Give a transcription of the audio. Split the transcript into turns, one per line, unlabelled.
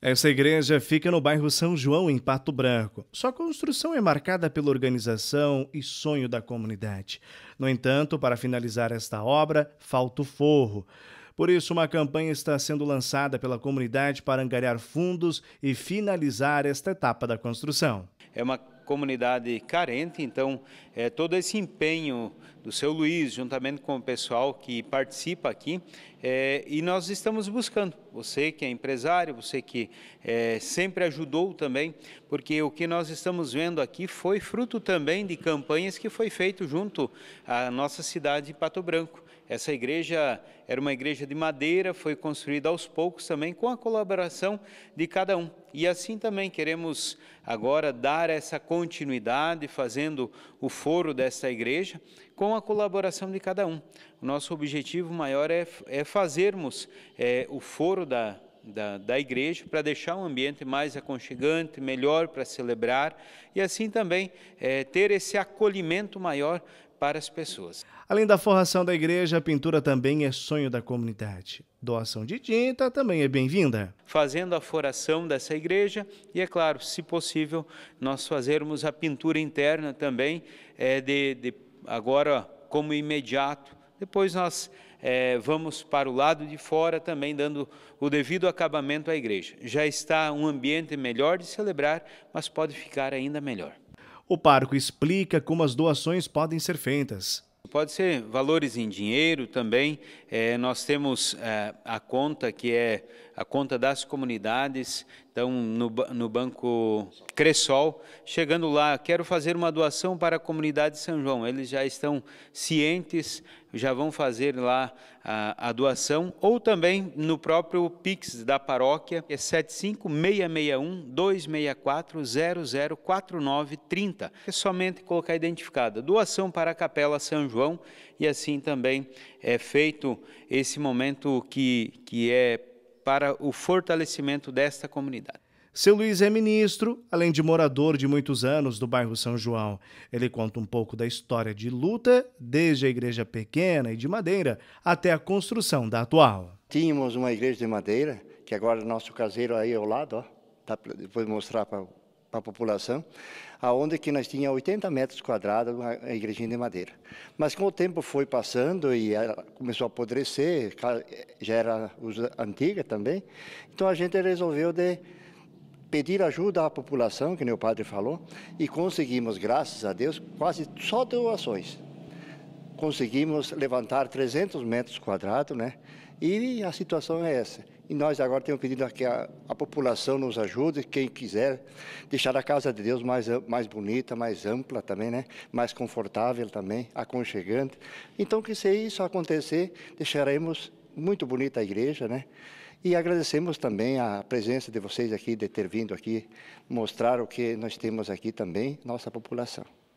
Essa igreja fica no bairro São João, em Pato Branco. Sua construção é marcada pela organização e sonho da comunidade. No entanto, para finalizar esta obra, falta o forro. Por isso, uma campanha está sendo lançada pela comunidade para angariar fundos e finalizar esta etapa da construção.
É uma comunidade carente, então é, todo esse empenho do seu Luiz, juntamente com o pessoal que participa aqui, é, e nós estamos buscando você que é empresário, você que é, sempre ajudou também, porque o que nós estamos vendo aqui foi fruto também de campanhas que foi feito junto à nossa cidade de Pato Branco. Essa igreja era uma igreja de madeira, foi construída aos poucos também com a colaboração de cada um. E assim também queremos agora dar essa continuidade, fazendo o foro dessa igreja com a colaboração de cada um o nosso objetivo maior é, é fazermos é, o foro da, da, da, igreja, para deixar um ambiente mais aconchegante, melhor para celebrar e assim também é, ter esse acolhimento maior para as pessoas.
Além da forração da igreja, a pintura também é sonho da comunidade. Doação de tinta também é bem-vinda.
Fazendo a foração dessa igreja e, é claro, se possível, nós fazermos a pintura interna também, é, de, de agora como imediato, depois nós é, vamos para o lado de fora também, dando o devido acabamento à igreja. Já está um ambiente melhor de celebrar, mas pode ficar ainda melhor.
O parco explica como as doações podem ser feitas.
Pode ser valores em dinheiro também. É, nós temos é, a conta que é a conta das comunidades, então no, no Banco Cressol. Chegando lá, quero fazer uma doação para a comunidade de São João. Eles já estão cientes, já vão fazer lá a, a doação. Ou também no próprio Pix da paróquia, é 75661-264-004930. É somente colocar identificada. Doação para a Capela São João e assim também é feito esse momento que, que é para o fortalecimento desta comunidade.
Seu Luiz é ministro, além de morador de muitos anos do bairro São João. Ele conta um pouco da história de luta, desde a igreja pequena e de madeira até a construção da atual.
Tínhamos uma igreja de madeira, que agora é nosso caseiro aí ao lado, ó, tá, vou mostrar para para a população, aonde que nós tinha 80 metros quadrados uma igrejinha de madeira. Mas com o tempo foi passando e começou a apodrecer, já era antiga também, então a gente resolveu de pedir ajuda à população, que meu padre falou, e conseguimos, graças a Deus, quase só doações conseguimos levantar 300 metros quadrados, né? E a situação é essa. E nós agora temos pedido que a, a, população nos ajude, quem quiser, deixar a casa de Deus mais, mais bonita, mais ampla também, né? mais confortável também, aconchegante. Então, que se isso acontecer, deixaremos muito bonita a igreja, né? E agradecemos também a presença de vocês aqui, de ter vindo aqui mostrar o que nós temos aqui também, nossa população.